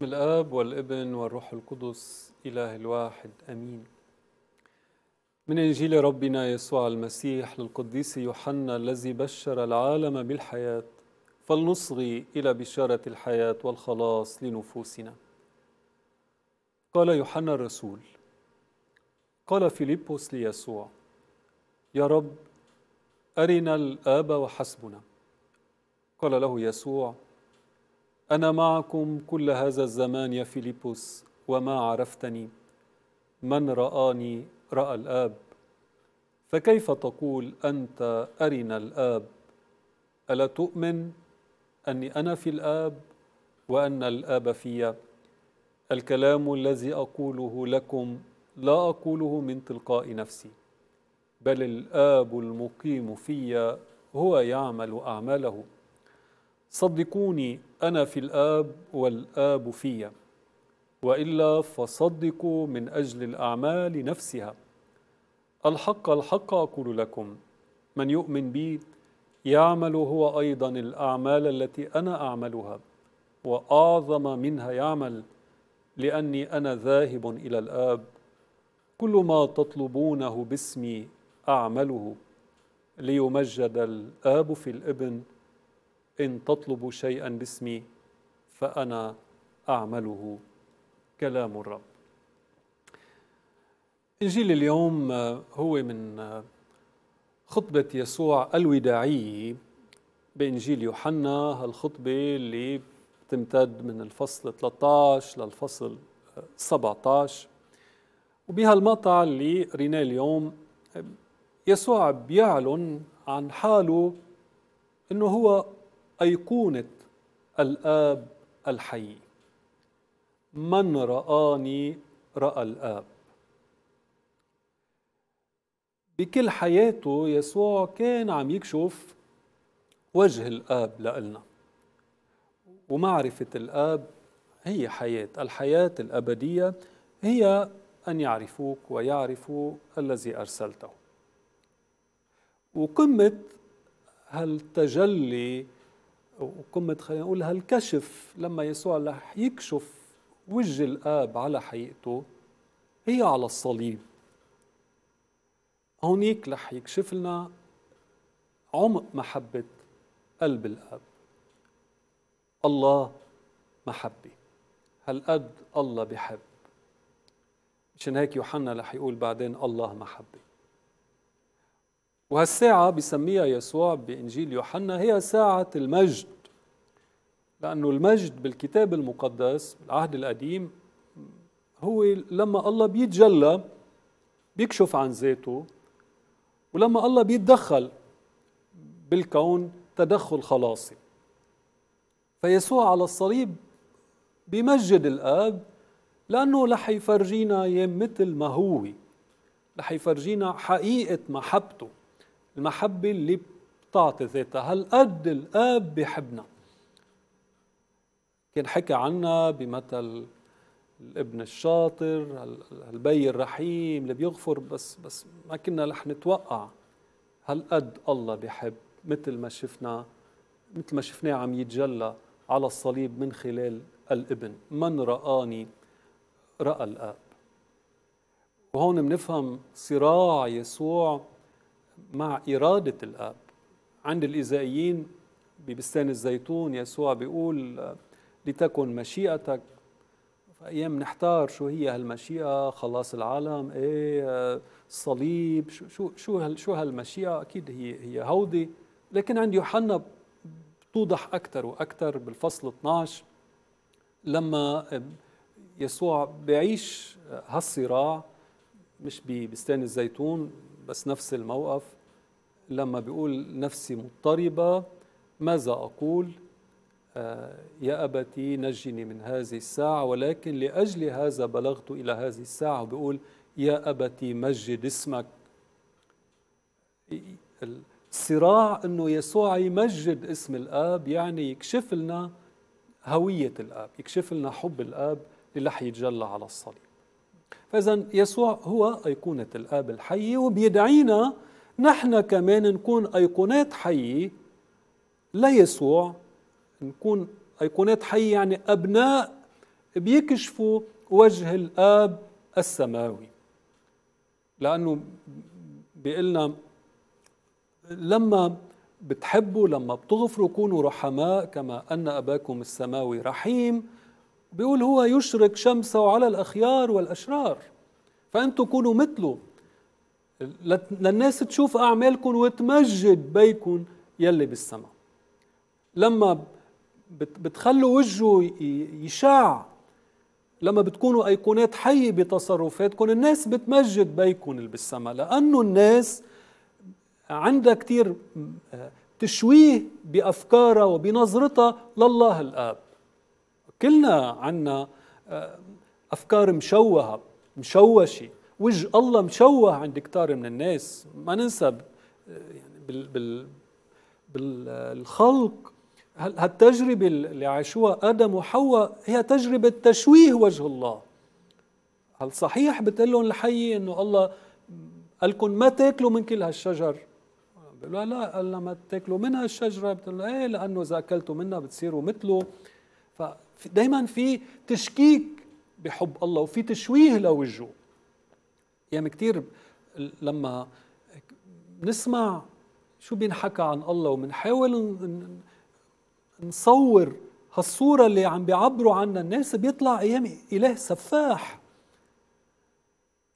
بسم الاب والابن والروح القدس اله الواحد امين من انجيل ربنا يسوع المسيح للقديس يوحنا الذي بشر العالم بالحياه فلنصغي الى بشاره الحياه والخلاص لنفوسنا قال يوحنا الرسول قال فيليبوس ليسوع يا رب ارنا الاب وحسبنا قال له يسوع أنا معكم كل هذا الزمان يا فيليبوس وما عرفتني من رآني رأى الآب فكيف تقول أنت أرنا الآب ألا تؤمن أني أنا في الآب وأن الآب في الكلام الذي أقوله لكم لا أقوله من تلقاء نفسي بل الآب المقيم في هو يعمل أعماله صدقوني أنا في الآب والآب في وإلا فصدقوا من أجل الأعمال نفسها الحق الحق أقول لكم من يؤمن بي يعمل هو أيضا الأعمال التي أنا أعملها وأعظم منها يعمل لأني أنا ذاهب إلى الآب كل ما تطلبونه باسمي أعمله ليمجد الآب في الابن إن تطلبوا شيئا باسمي فأنا أعمله كلام الرب إنجيل اليوم هو من خطبة يسوع الوداعية بإنجيل يوحنا هالخطبة اللي بتمتد من الفصل 13 للفصل 17 وبهالمقطع اللي قريناه اليوم يسوع بيعلن عن حاله انه هو أيقونة الآب الحي من رآني رأى الآب بكل حياته يسوع كان عم يكشف وجه الآب لنا ومعرفة الآب هي حياة الحياة الأبدية هي أن يعرفوك ويعرفوا الذي أرسلته وقمة هالتجلي وقمة خلينا نقول هالكشف لما يسوع رح يكشف وجه الآب على حقيقته هي على الصليب هونيك رح يكشف لنا عمق محبة قلب الآب الله محبة هالقد الله بحب مشان هيك يوحنا رح يقول بعدين الله محبه وهالساعة بسميها يسوع بإنجيل يوحنا هي ساعة المجد لأنه المجد بالكتاب المقدس بالعهد القديم هو لما الله بيتجلى بيكشف عن ذاته ولما الله بيتدخل بالكون تدخل خلاصي فيسوع على الصليب بمجد الآب لأنه رح يفرجينا مثل ما هو رح يفرجينا حقيقة محبته المحبة اللي بتعطي ذاتها هالقد الآب بحبنا كان حكى عنا بمثل الابن الشاطر البي الرحيم اللي بيغفر بس بس ما كنا رح نتوقع هالقد الله بحب مثل ما شفنا مثل ما شفناه عم يتجلى على الصليب من خلال الابن من رآني رأى الآب وهون بنفهم صراع يسوع مع إرادة الآب عند الإزائيين ببستان الزيتون يسوع بيقول لتكن مشيئتك فأيام نحتار شو هي هالمشيئة خلاص العالم إيه صليب شو شو شو, هال شو هالمشيئة أكيد هي هي هودي لكن عند يوحنا بتوضح أكثر وأكثر بالفصل 12 لما يسوع بيعيش هالصراع مش ببستان الزيتون بس نفس الموقف لما بيقول نفسي مضطربة ماذا أقول آه، يا أبتي نجني من هذه الساعة ولكن لأجل هذا بلغت إلى هذه الساعة وبيقول يا أبتي مجد اسمك الصراع أنه يسوع يمجد اسم الآب يعني يكشف لنا هوية الآب يكشف لنا حب الآب للحي يتجلى على الصليب فاذا يسوع هو ايقونه الاب الحي وبيدعينا نحن كمان نكون ايقونات حي ليسوع نكون ايقونات حي يعني ابناء بيكشفوا وجه الاب السماوي لانه بيقلنا لما بتحبوا لما بتغفروا كونوا رحماء كما ان اباكم السماوي رحيم بيقول هو يشرق شمسه على الأخيار والأشرار فأنتوا كونوا مثله للناس تشوف أعمالكم وتمجد بيكم يلي بالسماء لما بتخلوا وجهه يشع لما بتكونوا أيقونات حية بتصرفاتكم الناس بتمجد بيكم اللي بالسماء لأنه الناس عندها كتير آه، تشويه بأفكارها وبنظرتها لله الآب كلنا عنا آه، افكار مشوهه مشوشه وجه الله مشوه عند كتار من الناس ما ننسى آه، يعني بال بال بالخلق هالتجربة اللي عاشوها آدم وحواء هي تجربة تشويه وجه الله هل صحيح بتقول لهم الحي انه الله قال لكم ما تاكلوا من كل هالشجر بيقولوا لا قال ما تاكلوا من هالشجرة بتقول ايه لانه اذا اكلتوا منها بتصيروا مثله دايما في تشكيك بحب الله وفي تشويه لوجهه يعني كثير لما نسمع شو بينحكى عن الله وبنحاول نصور هالصورة اللي عم بيعبروا عنها الناس بيطلع أيام إله سفاح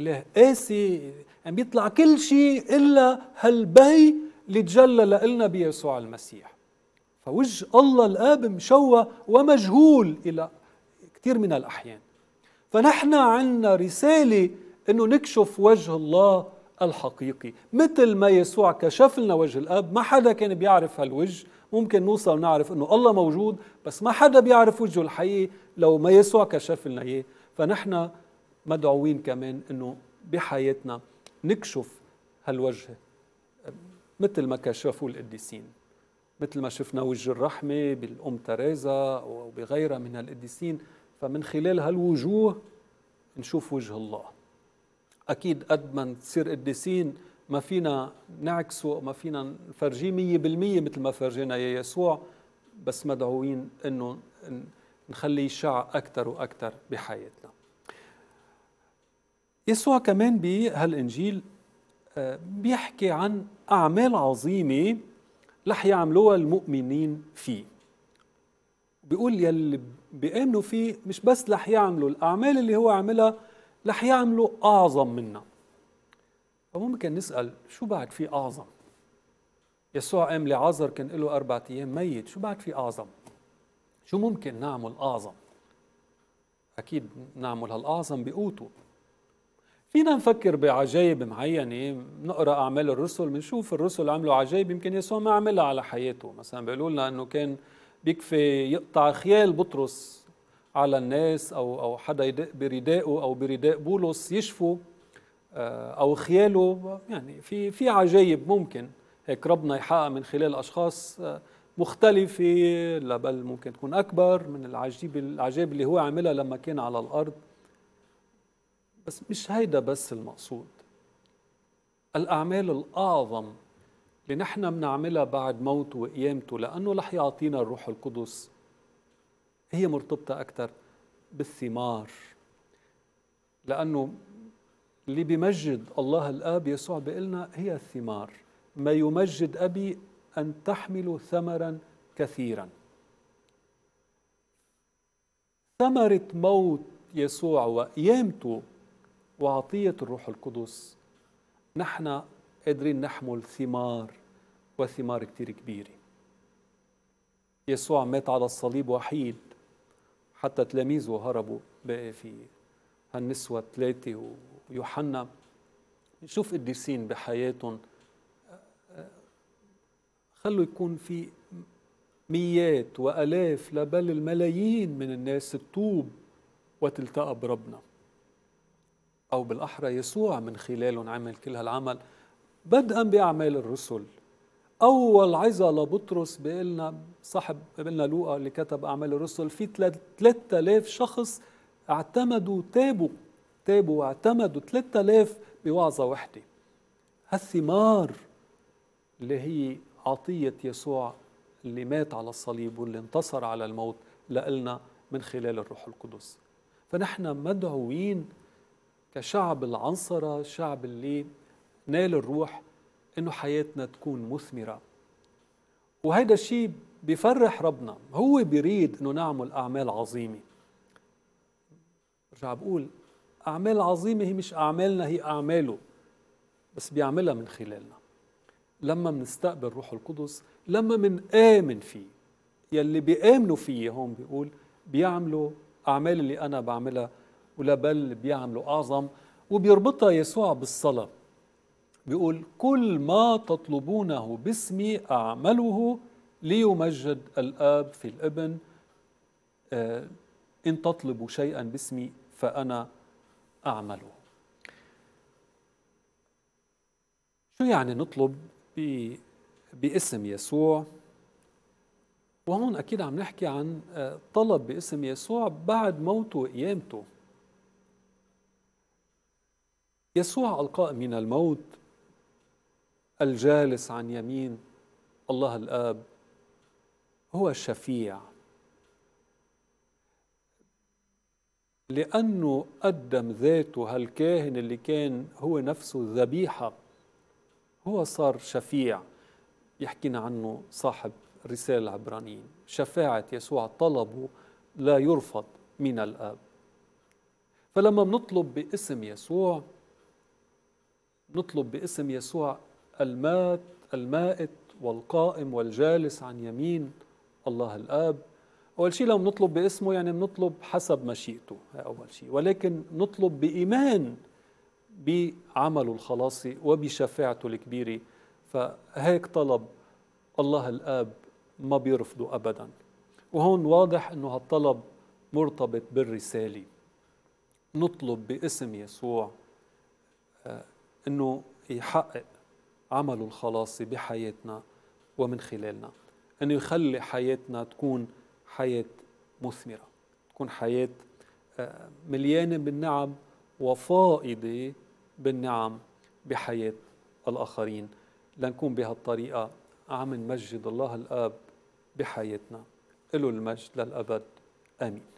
إله قاسي عم يعني بيطلع كل شيء إلا هالبي اللي تجلى لنا بيسوع المسيح فوجه الله الاب مشوه ومجهول الى كثير من الاحيان فنحن عندنا رساله انه نكشف وجه الله الحقيقي مثل ما يسوع كشف لنا وجه الاب ما حدا كان بيعرف هالوجه ممكن نوصل نعرف انه الله موجود بس ما حدا بيعرف وجهه الحقيقي لو ما يسوع كشف لنا اياه فنحن مدعوين كمان انه بحياتنا نكشف هالوجه مثل ما كشفوا القديسين مثل ما شفنا وجه الرحمة بالأم تريزا وبغيرها من القديسين فمن خلال هالوجوه نشوف وجه الله أكيد قد ما نصير قديسين ما فينا نعكسه ما فينا نفرجيه مية بالمية مثل ما فرجينا يا يسوع بس مدعوين أنه نخليه يشع أكثر وأكثر بحياتنا يسوع كمان بهالإنجيل آه، بيحكي عن أعمال عظيمة رح يعملوها المؤمنين فيه بيقول يلي بيأمنوا فيه مش بس رح يعملوا الأعمال اللي هو عملها رح يعملوا أعظم منا فممكن نسأل شو بعد في أعظم يسوع قام لعازر كان له أربعة أيام ميت شو بعد في أعظم شو ممكن نعمل أعظم أكيد نعمل هالأعظم بقوته فينا نفكر بعجائب معينة بنقرا أعمال الرسل بنشوف الرسل عملوا عجائب يمكن يسوع ما عملها على حياته مثلا بيقولوا لنا أنه كان بيكفي يقطع خيال بطرس على الناس أو أو حدا يدق بردائه أو برداء بولس يشفوا آه، أو خياله يعني في في عجائب ممكن هيك ربنا يحقق من خلال أشخاص آه، مختلفة لا بل ممكن تكون أكبر من العجيب العجائب اللي هو عملها لما كان على الأرض بس مش هيدا بس المقصود الأعمال الأعظم اللي نحن بنعملها بعد موته وقيامته لأنه رح يعطينا الروح القدس هي مرتبطة أكثر بالثمار لأنه اللي بيمجد الله الآب يسوع بقلنا هي الثمار ما يمجد أبي أن تحملوا ثمرا كثيرا ثمرة موت يسوع وقيامته وعطية الروح القدس نحن قادرين نحمل ثمار وثمار كتير كبيرة يسوع مات على الصليب وحيد حتى تلاميذه هربوا بقي في هالنسوة الثلاثة ويوحنا نشوف قديسين بحياتهم خلوا يكون في ميات وألاف لبل الملايين من الناس تتوب وتلتقى بربنا أو بالأحرى يسوع من خلالهم عمل كل هالعمل بدءا بأعمال الرسل أول عظة لبطرس بقلنا صاحب قبلنا لوقا اللي كتب أعمال الرسل في 3000 شخص اعتمدوا تابوا تابوا واعتمدوا 3000 بوعظة واحدة هالثمار اللي هي عطية يسوع اللي مات على الصليب واللي انتصر على الموت لنا من خلال الروح القدس فنحن مدعوين كشعب العنصرة شعب اللي نال الروح انه حياتنا تكون مثمرة وهيدا الشيء بيفرح ربنا هو بيريد انه نعمل اعمال عظيمة برجع بقول اعمال عظيمة هي مش اعمالنا هي اعماله بس بيعملها من خلالنا لما منستقبل روح القدس لما آمن فيه يلي بيآمنوا فيه هون بيقول بيعملوا أعمال اللي أنا بعملها ولا بل بيعملوا أعظم وبيربطها يسوع بالصلاة بيقول كل ما تطلبونه باسمي أعمله ليمجد الآب في الابن آه، إن تطلبوا شيئا باسمي فأنا أعمله شو يعني نطلب باسم يسوع وهون أكيد عم نحكي عن آه، طلب باسم يسوع بعد موته وقيامته يسوع القائم من الموت الجالس عن يمين الله الاب هو الشفيع لانه قدم ذاته هالكاهن اللي كان هو نفسه ذبيحه هو صار شفيع يحكينا عنه صاحب رساله العبرانيين شفاعه يسوع طلبه لا يرفض من الاب فلما بنطلب باسم يسوع نطلب باسم يسوع المات المائت والقائم والجالس عن يمين الله الآب أول شيء لو بنطلب باسمه يعني بنطلب حسب مشيئته أول شيء ولكن نطلب بإيمان بعمله الخلاصي وبشفاعته الكبيرة فهيك طلب الله الآب ما بيرفضه أبدا وهون واضح أنه هالطلب مرتبط بالرسالة نطلب باسم يسوع آه، انه يحقق عمله الخلاصي بحياتنا ومن خلالنا انه يخلي حياتنا تكون حياه مثمره تكون حياه آه، مليانه بالنعم وفائضه بالنعم بحياه الاخرين لنكون بهالطريقه عم نمجد الله الاب بحياتنا له المجد للابد امين